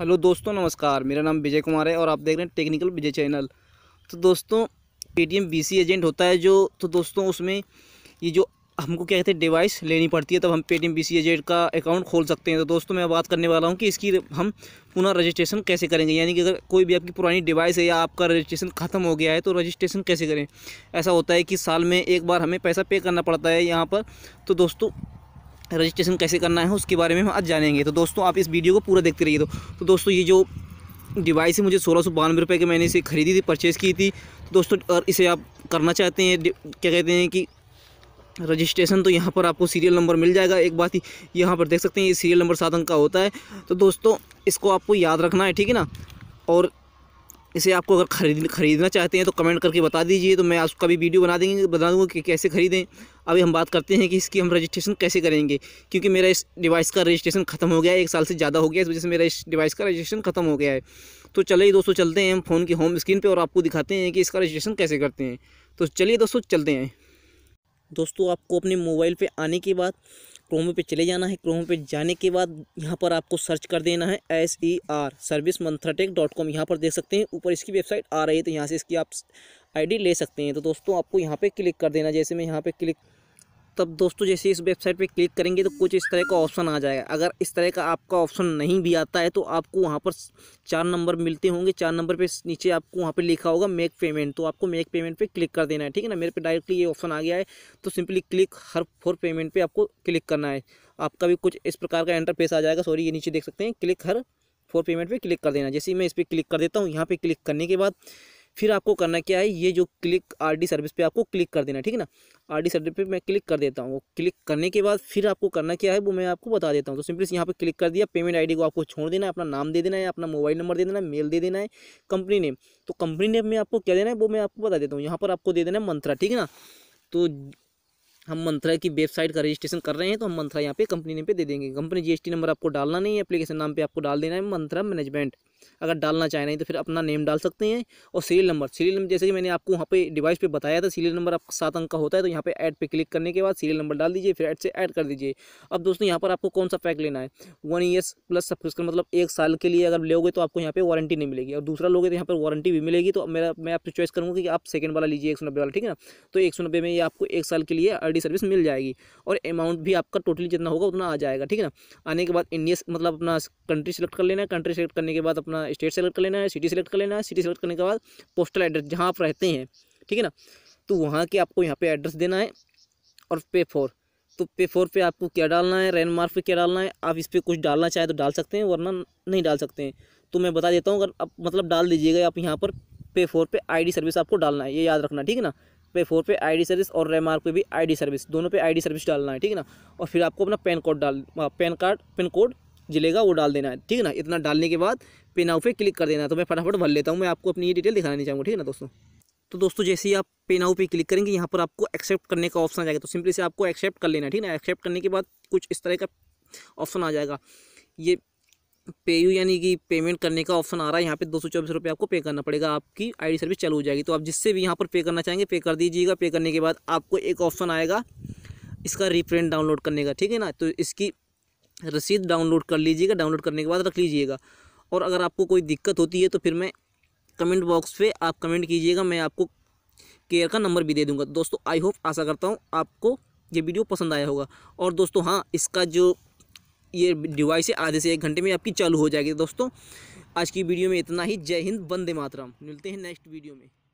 hello दोस्तों नमस्कार मेरा नाम विजय कुमार है और आप देख रहे हैं टेक्निकल विजय चैनल तो दोस्तों पेटीएम बीसी एजेंट होता है जो तो दोस्तों उसमें ये जो हमको क्या कहते हैं डिवाइस लेनी पड़ती है तब हम पेटीएम बीसी एजेंट का अकाउंट खोल सकते हैं तो दोस्तों मैं बात करने वाला हूँ कि इसकी हम पुनः रजिस्ट्रेशन कैसे करेंगे यानी कि अगर कोई भी आपकी पुरानी डिवाइस है या आपका रजिस्ट्रेशन ख़त्म हो गया है तो रजिस्ट्रेशन कैसे करें ऐसा होता है कि साल में एक बार हमें पैसा पे करना पड़ता है यहाँ पर तो दोस्तों रजिस्ट्रेशन कैसे करना है उसके बारे में हम आज जानेंगे तो दोस्तों आप इस वीडियो को पूरा देखते रहिए तो, तो दोस्तों ये जो डिवाइस है मुझे सोलह सौ बानवे रुपये की मैंने इसे खरीदी थी परचेज़ की थी तो दोस्तों और इसे आप करना चाहते हैं क्या कहते हैं कि रजिस्ट्रेशन तो यहाँ पर आपको सीरियल नंबर मिल जाएगा एक बात ही यहाँ पर देख सकते हैं ये सीरियल नंबर सात अंक का होता है तो दोस्तों इसको आपको याद रखना है ठीक है ना और इसे आपको अगर खरीद खरीदना चाहते हैं तो कमेंट करके बता दीजिए तो मैं आपका भी वीडियो बना देंगे बता दूँगा कि कैसे खरीदें अभी हम बात करते हैं कि इसकी हम रजिस्ट्रेशन कैसे करेंगे क्योंकि मेरा इस डिवाइस का रजिस्ट्रेशन खत्म हो गया है एक साल से ज़्यादा हो गया इस वजह से मेरा इस डिवाइस का रजिस्ट्रेशन खत्म हो गया है तो चलिए दोस्तों चलते हैं हम फ़ोन की होम स्क्रीन पर और आपको दिखाते हैं कि इसका रजिस्ट्रेशन कैसे करते हैं तो चलिए दोस्तों चलते हैं दोस्तों आपको अपने मोबाइल पे आने के बाद क्रोम पे चले जाना है क्रोम पे जाने के बाद यहाँ पर आपको सर्च कर देना है S E R service Mantratec dot com यहाँ पर देख सकते हैं ऊपर इसकी वेबसाइट आ रही है तो यहाँ से इसकी आप आईडी ले सकते हैं तो दोस्तों आपको यहाँ पे क्लिक कर देना जैसे मैं यहाँ पे क्लिक तब दोस्तों जैसे इस वेबसाइट पे क्लिक करेंगे तो कुछ इस तरह का ऑप्शन आ जाएगा अगर इस तरह का आपका ऑप्शन नहीं भी आता है तो आपको वहाँ पर चार नंबर मिलते होंगे चार नंबर पे नीचे आपको वहाँ पे लिखा होगा मेक पेमेंट तो आपको मेक पेमेंट पे क्लिक कर देना है ठीक है ना मेरे पे डायरेक्टली ये ऑप्शन आ गया है तो simply click here for payment पर पे आपको क्लिक करना है आपका भी कुछ इस प्रकार का इंटरफेस आ जाएगा सॉरी ये नीचे देख सकते हैं क्लिक हर फोर पेमेंट पर पे क्लिक कर देना जैसे मैं इस पर क्लिक कर देता हूँ यहाँ पर क्लिक करने के बाद फिर आपको करना क्या है ये जो क्लिक आरडी सर्विस पे आपको क्लिक कर देना ठीक है ना आरडी सर्विस पे मैं क्लिक कर देता हूँ क्लिक करने के बाद फिर आपको करना क्या है वो मैं आपको बता देता हूँ तो सिंपली यहाँ पे क्लिक कर दिया पेमेंट आईडी को आपको छोड़ देना है अपना नाम दे देना है अपना मोबाइल नंबर दे देना है मेल दे देना है कंपनी नेम तो कंपनी नेम में आपको क्या देना है वो मैं आपको बता देता हूँ यहाँ पर आपको दे देना है मंत्रा ठीक है ना तो हम मंत्रा की वेबसाइट का रजिस्ट्रेशन कर रहे हैं तो हम मंत्रा यहाँ पे कंपनी नेम पे दे देंगे कंपनी जीएसटी नंबर आपको डालना नहीं है एप्लीकेशन नाम पे आपको डाल देना है मंत्रा मैनेजमेंट अगर डालना चाहें नहीं तो फिर अपना नेम डाल सकते हैं और सीरियल नंबर सीरियल नंबर जैसे कि मैंने आपको वहाँ पे डिवाइस पे बताया था सीरियल नंबर आपका सात अंक का होता है तो यहाँ पे ऐड पे क्लिक करने के बाद सीरियल नंबर डाल दीजिए फिर ऐड से ऐड कर दीजिए अब दोस्तों यहाँ पर आपको कौन सा पैक लेना है वन ईयर्स प्लस सब्सक्रिप्शन मतलब एक साल के लिए अगर लोगे तो आपको यहाँ पर वारंटी नहीं मिलेगी और दूसरा लोगे तो यहाँ पर वारंटी भी मिलेगी तो मेरा मैं आपसे चॉइस करूँगा कि आप सेकेंड वाला लीजिए एक वाला ठीक है ना तो एक में ये आपको एक साल के लिए आई सर्विस मिल जाएगी और अमाउंट भी आपका टोटली जितना होगा उतना आ जाएगा ठीक है ना आने के बाद इंडिया मतलब अपना कंट्री सेलेक्ट कर लेना है कंट्री सेलेक्ट करने के बाद अपना स्टेट सेलेक्ट कर लेना है सिटी सेलेक्ट कर लेना है सिटी सेलेक्ट करने के बाद पोस्टल एड्रेस जहाँ आप रहते हैं ठीक है ना तो वहाँ के आपको यहाँ पे एड्रेस देना है और पे फोर तो पे फोर पे आपको क्या डालना है रैन मार्क पे क्या डालना है आप इस पर कुछ डालना चाहे तो डाल सकते हैं वरना नहीं डाल सकते हैं तो मैं बता देता हूँ अगर आप मतलब डाल दीजिएगा आप यहाँ पर पे फोर पे आईडी सर्विस आपको डालना है ये याद रखना ठीक है ना पे फोर पे आईडी सर्विस और मार्क पर भी आई सर्विस दोनों पर आई सर्विस डालना है ठीक है ना और फिर आपको अपना पैन कोड डाल पैन कार्ड पिन कोड जलेगा वो डाल देना है ठीक है ना इतना डालने के बाद पे नाउ पे क्लिक कर देना है तो मैं फटाफट भर लेता हूँ मैं आपको अपनी ये डिटेल दिखाना नहीं चाहूँगा ठीक है ना दोस्तों तो दोस्तों जैसे ही आप पे नाउ पे क्लिक करेंगे यहाँ पर आपको एक्सेप्ट करने का ऑप्शन आ जाएगा तो सिंपली से आपको एक्सेप्ट कर लेना ठीक है ना एक्सेप्ट करने के बाद कुछ इस तरह का ऑप्शन आ जाएगा ये पे यू यानी कि पेमेंट करने का ऑप्शन आ रहा है यहाँ पे दो सौ चौबीस रुपये आपको पे करना पड़ेगा आपकी आईडी सर्विस चालू हो जाएगी तो आप जिससे भी यहाँ पर पे करना चाहेंगे पे कर दीजिएगा पे करने के बाद आपको एक ऑप्शन आएगा इसका रिप्रिंट डाउनलोड करने का ठीक है ना तो इसकी रसीद डाउनलोड कर लीजिएगा डाउनलोड करने के बाद रख लीजिएगा और अगर आपको कोई दिक्कत होती है तो फिर मैं कमेंट बॉक्स पे आप कमेंट कीजिएगा मैं आपको केयर का नंबर भी दे दूंगा दोस्तों आई होप आशा करता हूँ आपको ये वीडियो पसंद आया होगा और दोस्तों हाँ इसका जो ये डिवाइस है आधे से एक घंटे में आपकी चालू हो जाएगी दोस्तों आज की वीडियो में इतना ही जय हिंद वंदे मातरम मिलते हैं नेक्स्ट वीडियो में